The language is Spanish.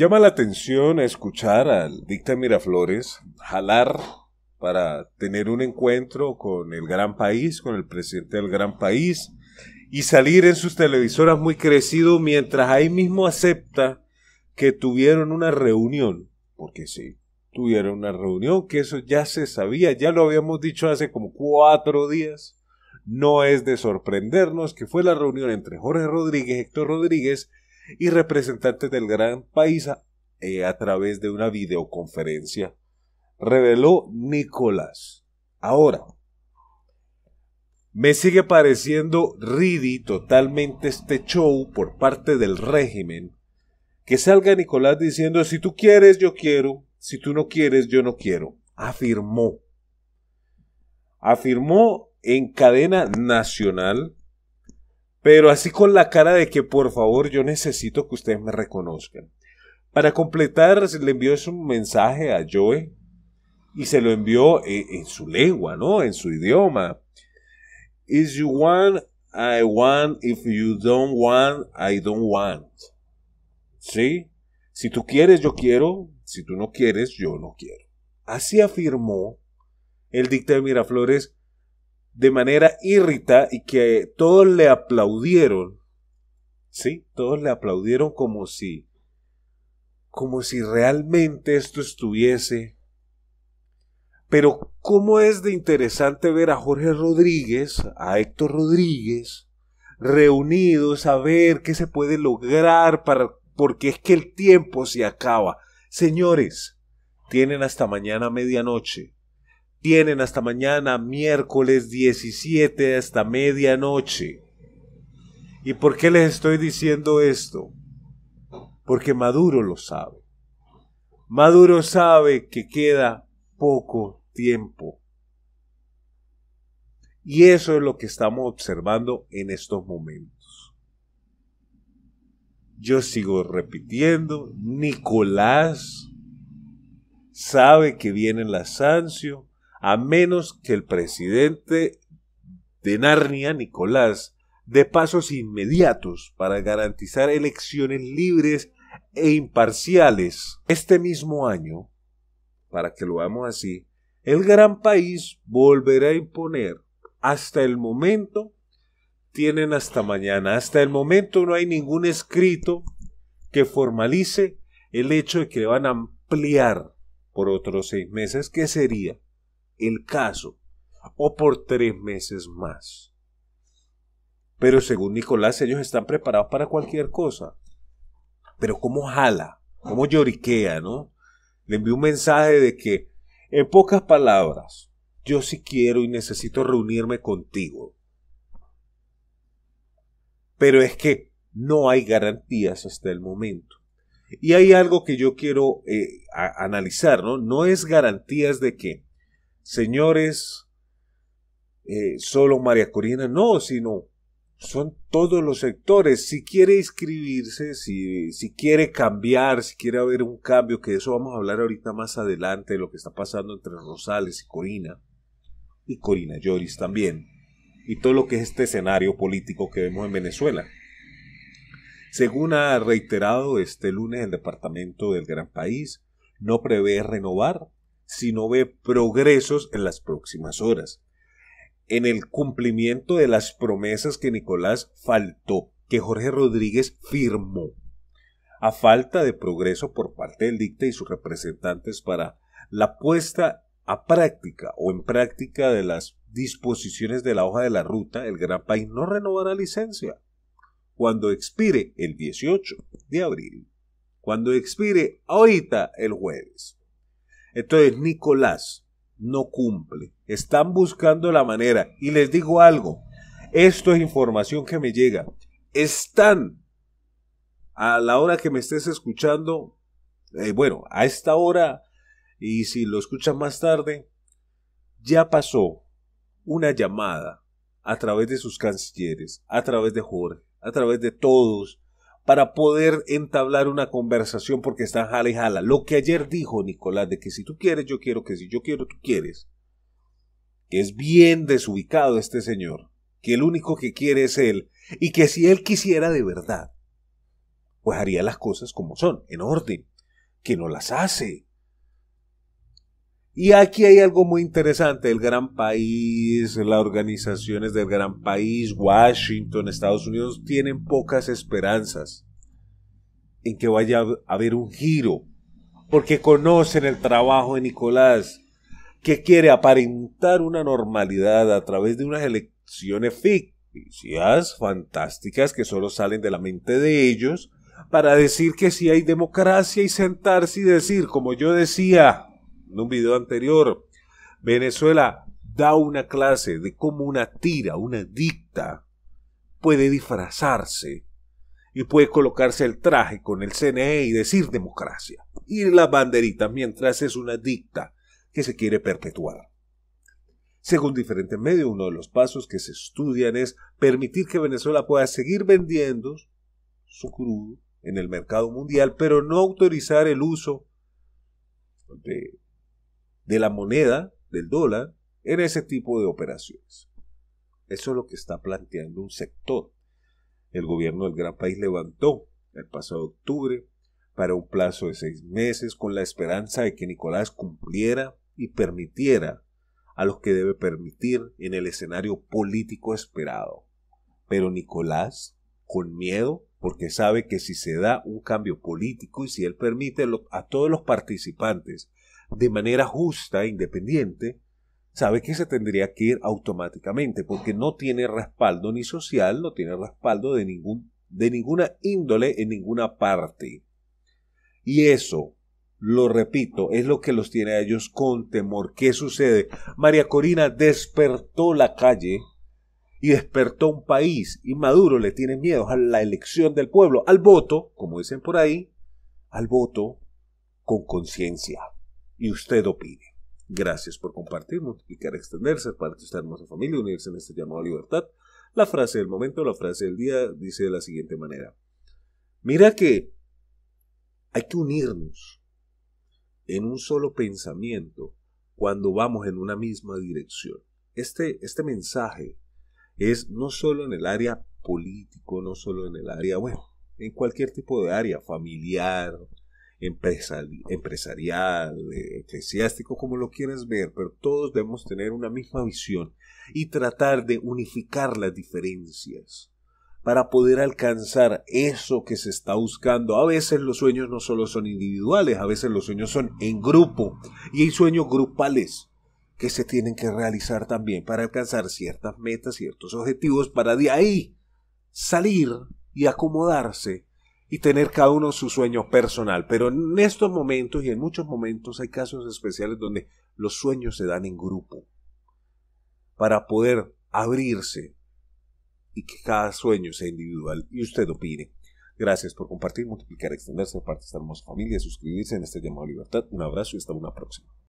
Llama la atención escuchar al Dicta Miraflores jalar para tener un encuentro con el gran país, con el presidente del gran país, y salir en sus televisoras muy crecido mientras ahí mismo acepta que tuvieron una reunión, porque sí, tuvieron una reunión, que eso ya se sabía, ya lo habíamos dicho hace como cuatro días, no es de sorprendernos que fue la reunión entre Jorge Rodríguez, Héctor Rodríguez y representantes del Gran país, eh, a través de una videoconferencia, reveló Nicolás. Ahora, me sigue pareciendo ridi totalmente este show por parte del régimen. Que salga Nicolás diciendo, si tú quieres, yo quiero, si tú no quieres, yo no quiero. Afirmó. Afirmó en cadena nacional pero así con la cara de que por favor yo necesito que ustedes me reconozcan. Para completar, le envió un mensaje a Joe y se lo envió eh, en, su lengua, ¿no? En su idioma. Is you want, I want. If you don't want, I don't want. ¿Sí? Si tú quieres, yo quiero. Si tú no quieres, yo no quiero. Así afirmó el dicta de Miraflores de manera irrita y que todos le aplaudieron. Sí, todos le aplaudieron como si, como si realmente esto estuviese. Pero cómo es de interesante ver a Jorge Rodríguez, a Héctor Rodríguez, reunidos a ver qué se puede lograr para, porque es que el tiempo se acaba. Señores, tienen hasta mañana medianoche tienen hasta mañana, miércoles 17, hasta medianoche. ¿Y por qué les estoy diciendo esto? Porque Maduro lo sabe. Maduro sabe que queda poco tiempo. Y eso es lo que estamos observando en estos momentos. Yo sigo repitiendo, Nicolás sabe que viene la sanción a menos que el presidente de Narnia, Nicolás, dé pasos inmediatos para garantizar elecciones libres e imparciales. Este mismo año, para que lo veamos así, el gran país volverá a imponer hasta el momento tienen hasta mañana. Hasta el momento no hay ningún escrito que formalice el hecho de que van a ampliar por otros seis meses, que sería el caso o por tres meses más. Pero según Nicolás, ellos están preparados para cualquier cosa. Pero cómo jala, cómo lloriquea, ¿no? Le envió un mensaje de que, en pocas palabras, yo sí quiero y necesito reunirme contigo. Pero es que no hay garantías hasta el momento. Y hay algo que yo quiero eh, analizar, ¿no? No es garantías de que señores, eh, solo María Corina, no, sino son todos los sectores. Si quiere inscribirse, si, si quiere cambiar, si quiere haber un cambio, que de eso vamos a hablar ahorita más adelante, de lo que está pasando entre Rosales y Corina, y Corina Lloris también, y todo lo que es este escenario político que vemos en Venezuela. Según ha reiterado este lunes el departamento del Gran País, no prevé renovar si no ve progresos en las próximas horas. En el cumplimiento de las promesas que Nicolás faltó, que Jorge Rodríguez firmó, a falta de progreso por parte del DICTA y sus representantes para la puesta a práctica o en práctica de las disposiciones de la hoja de la ruta, el gran país no renovará licencia cuando expire el 18 de abril, cuando expire ahorita el jueves. Entonces Nicolás no cumple. Están buscando la manera. Y les digo algo, esto es información que me llega. Están a la hora que me estés escuchando, eh, bueno, a esta hora y si lo escuchan más tarde, ya pasó una llamada a través de sus cancilleres, a través de Jorge, a través de todos, para poder entablar una conversación porque está jala y jala. Lo que ayer dijo Nicolás de que si tú quieres, yo quiero, que si yo quiero, tú quieres. Que es bien desubicado este señor, que el único que quiere es él y que si él quisiera de verdad, pues haría las cosas como son, en orden, que no las hace. Y aquí hay algo muy interesante, el gran país, las organizaciones del gran país, Washington, Estados Unidos, tienen pocas esperanzas en que vaya a haber un giro, porque conocen el trabajo de Nicolás, que quiere aparentar una normalidad a través de unas elecciones ficticias, fantásticas, que solo salen de la mente de ellos, para decir que si sí hay democracia y sentarse y decir, como yo decía, en un video anterior, Venezuela da una clase de cómo una tira, una dicta, puede disfrazarse y puede colocarse el traje con el CNE y decir democracia y la banderita mientras es una dicta que se quiere perpetuar. Según diferentes medios, uno de los pasos que se estudian es permitir que Venezuela pueda seguir vendiendo su crudo en el mercado mundial, pero no autorizar el uso de la moneda, del dólar, en ese tipo de operaciones. Eso es lo que está planteando un sector. El gobierno del gran país levantó el pasado octubre para un plazo de seis meses con la esperanza de que Nicolás cumpliera y permitiera a los que debe permitir en el escenario político esperado. Pero Nicolás, con miedo, porque sabe que si se da un cambio político y si él permite a todos los participantes de manera justa, e independiente, sabe que se tendría que ir automáticamente porque no tiene respaldo ni social, no tiene respaldo de, ningún, de ninguna índole en ninguna parte. Y eso, lo repito, es lo que los tiene a ellos con temor. ¿Qué sucede? María Corina despertó la calle y despertó un país y Maduro le tiene miedo a la elección del pueblo, al voto, como dicen por ahí, al voto con conciencia y usted opine. Gracias por compartir, multiplicar, extenderse, para que esta hermosa familia, unirse en este llamado a libertad. La frase del momento, la frase del día dice de la siguiente manera. Mira que hay que unirnos en un solo pensamiento cuando vamos en una misma dirección. Este, este mensaje es no solo en el área político, no solo en el área, bueno, en cualquier tipo de área, familiar, empresarial, eh, eclesiástico, como lo quieras ver, pero todos debemos tener una misma visión y tratar de unificar las diferencias para poder alcanzar eso que se está buscando. A veces los sueños no solo son individuales, a veces los sueños son en grupo y hay sueños grupales que se tienen que realizar también para alcanzar ciertas metas, ciertos objetivos, para de ahí salir y acomodarse y tener cada uno su sueño personal. Pero en estos momentos y en muchos momentos hay casos especiales donde los sueños se dan en grupo para poder abrirse y que cada sueño sea individual y usted opine. Gracias por compartir, multiplicar, extenderse, parte de esta hermosa familia, suscribirse en este llamado libertad. Un abrazo y hasta una próxima.